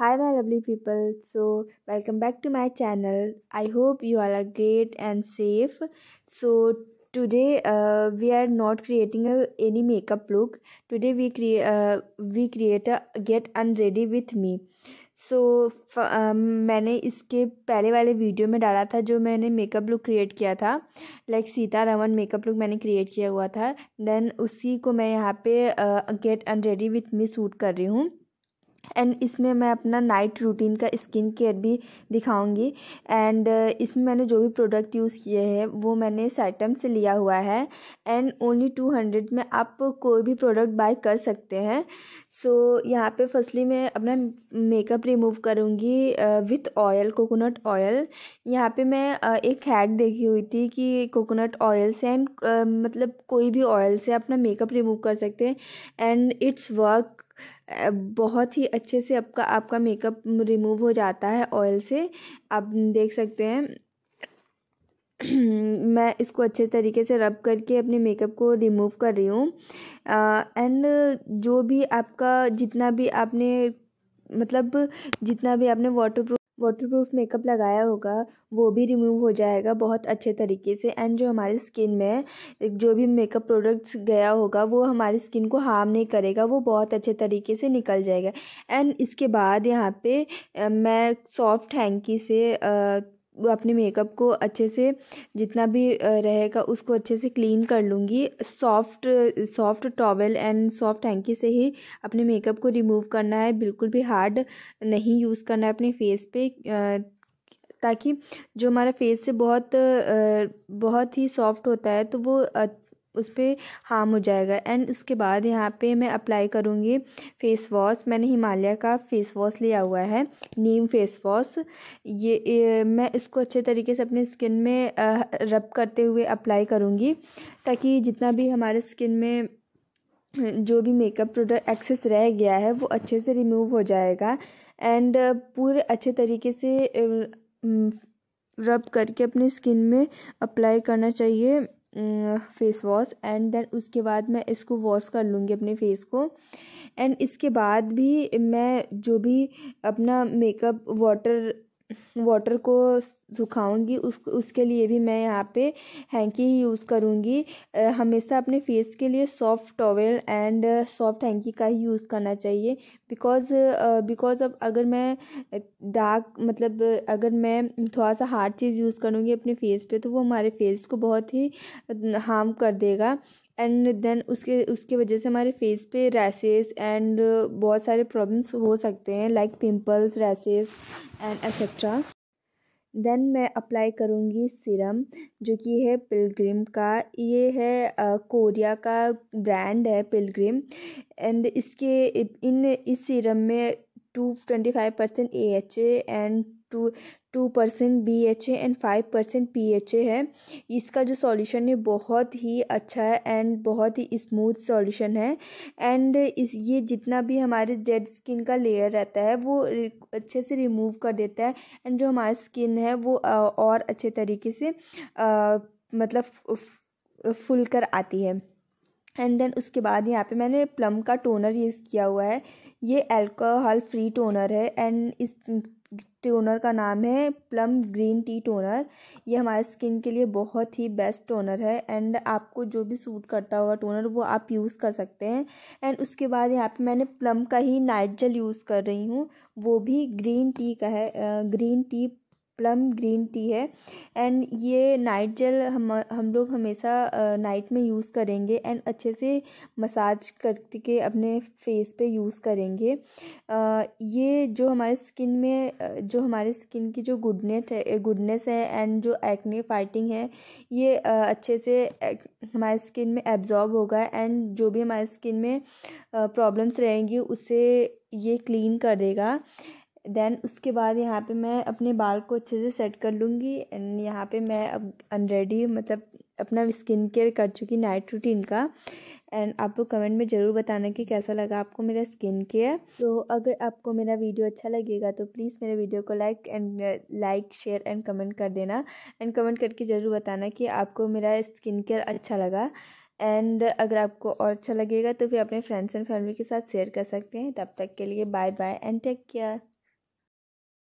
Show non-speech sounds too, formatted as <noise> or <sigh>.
Hi, my lovely people. So, welcome back to my channel. I hope you all are great and safe. So, today uh, we are not creating a, any makeup look. Today we create uh, we create a get unready with me. So so, uh, मैंने इसके पहले वाले video में डाला था जो मैंने makeup look create किया था like like, Sita Raman makeup look मैंने क्रिएट किया हुआ था देन उसी को मैं यहाँ पे get unready with me shoot कर रही हूँ एंड इसमें मैं अपना नाइट रूटीन का स्किन केयर भी दिखाऊंगी एंड uh, इसमें मैंने जो भी प्रोडक्ट यूज़ किए हैं वो मैंने साइटम से लिया हुआ है एंड ओनली टू हंड्रेड में आप कोई भी प्रोडक्ट बाय कर सकते हैं सो so, यहाँ पे फर्स्टली मैं अपना मेकअप रिमूव करूँगी विथ ऑयल कोकोनट ऑयल यहाँ पे मैं uh, एक हैक देखी हुई थी कि कोकोनट ऑयल से एंड uh, मतलब कोई भी ऑयल से अपना मेकअप रिमूव कर सकते हैं एंड इट्स वर्क बहुत ही अच्छे से आपका आपका मेकअप रिमूव हो जाता है ऑयल से आप देख सकते हैं <clears throat> मैं इसको अच्छे तरीके से रब करके अपने मेकअप को रिमूव कर रही हूँ एंड जो भी आपका जितना भी आपने मतलब जितना भी आपने वाटर वाटरप्रूफ मेकअप लगाया होगा वो भी रिमूव हो जाएगा बहुत अच्छे तरीके से एंड जो हमारी स्किन में जो भी मेकअप प्रोडक्ट्स गया होगा वो हमारी स्किन को हार्म नहीं करेगा वो बहुत अच्छे तरीके से निकल जाएगा एंड इसके बाद यहाँ पे मैं सॉफ्ट हैंकी से आ, अपने मेकअप को अच्छे से जितना भी रहेगा उसको अच्छे से क्लीन कर लूँगी soft soft towel and soft hanky से ही अपने मेकअप को रिमूव करना है बिल्कुल भी हार्ड नहीं यूज़ करना है अपने फेस पे ताकि जो हमारा फेस से बहुत बहुत ही सॉफ्ट होता है तो वो उस पर हार्म हो जाएगा एंड उसके बाद यहाँ पे मैं अप्लाई करूँगी फेस वॉश मैंने हिमालय का फेस वॉश लिया हुआ है नीम फेस वॉश ये, ये मैं इसको अच्छे तरीके से अपने स्किन में रब करते हुए अप्लाई करूँगी ताकि जितना भी हमारे स्किन में जो भी मेकअप प्रोडक्ट एक्सेस रह गया है वो अच्छे से रिमूव हो जाएगा एंड पूरे अच्छे तरीके से रब करके अपनी स्किन में अप्लाई करना चाहिए फेस वॉश एंड देन उसके बाद मैं इसको वॉश कर लूँगी अपने फेस को एंड इसके बाद भी मैं जो भी अपना मेकअप वाटर वाटर को सुखाऊंगी उस उसके लिए भी मैं यहाँ पे हैंकी ही यूज़ करूँगी हमेशा अपने फेस के लिए soft towel and soft hanky का ही यूज़ करना चाहिए बिकॉज बिकॉज अब अगर मैं डार्क मतलब अगर मैं थोड़ा सा हार्ड चीज़ यूज़ करूँगी अपने फेस पे तो वो हमारे फेस को बहुत ही हार्म कर देगा एंड देन उसके उसके वजह से हमारे फेस पे रैसेस एंड बहुत सारे प्रॉब्लम्स हो सकते हैं like pimples rashes and etcetera then मैं अप्लाई करूँगी सिरम जो कि है पिलग्रिम का ये है आ, कोरिया का ब्रांड है पिलग्रिम एंड इसके इन इस सिरम में two twenty five percent A H A and two two percent B H A and five percent P H A है इसका जो सॉल्यूशन है बहुत ही अच्छा है एंड बहुत ही स्मूथ सॉल्यूशन है एंड इस ये जितना भी हमारे डेड स्किन का लेयर रहता है वो अच्छे से रिमूव कर देता है एंड जो हमारी स्किन है वो और अच्छे तरीके से आ, मतलब फुल कर आती है एंड देन उसके बाद यहाँ पे मैंने प्लम का टोनर यूज़ किया हुआ है ये अल्कोहल फ्री टोनर है एंड इस टोनर का नाम है प्लम ग्रीन टी टोनर ये हमारे स्किन के लिए बहुत ही बेस्ट टोनर है एंड आपको जो भी सूट करता होगा टोनर वो आप यूज़ कर सकते हैं एंड उसके बाद यहाँ पे मैंने प्लम का ही नाइट जेल यूज़ कर रही हूँ वो भी ग्रीन टी का है green tea plum green tea है एंड ये नाइट जेल हम हम लोग हमेशा नाइट में यूज़ करेंगे एंड अच्छे से मसाज करके अपने फेस पे यूज़ करेंगे आ, ये जो हमारे स्किन में जो हमारे स्किन की जो गुडनेट है गुडनेस है एंड जो एक्ने फाइटिंग है ये आ, अच्छे से हमारे स्किन में एब्जॉर्ब होगा एंड जो भी हमारे स्किन में प्रॉब्लम्स रहेंगी उसे ये क्लीन कर देगा देन उसके बाद यहाँ पे मैं अपने बाल को अच्छे से सेट कर लूँगी एंड यहाँ पे मैं अब अनरेडी मतलब अपना स्किन केयर कर चुकी नाइट रूटीन का एंड आपको कमेंट में ज़रूर बताना कि कैसा लगा आपको मेरा स्किन केयर तो अगर आपको मेरा वीडियो अच्छा लगेगा तो प्लीज़ मेरे वीडियो को like and like share and comment कर देना एंड कमेंट करके ज़रूर बताना कि आपको मेरा स्किन केयर अच्छा लगा एंड अगर आपको और अच्छा लगेगा तो फिर अपने फ्रेंड्स एंड फैमिली के साथ शेयर कर सकते हैं तब तक के लिए bye bye and take care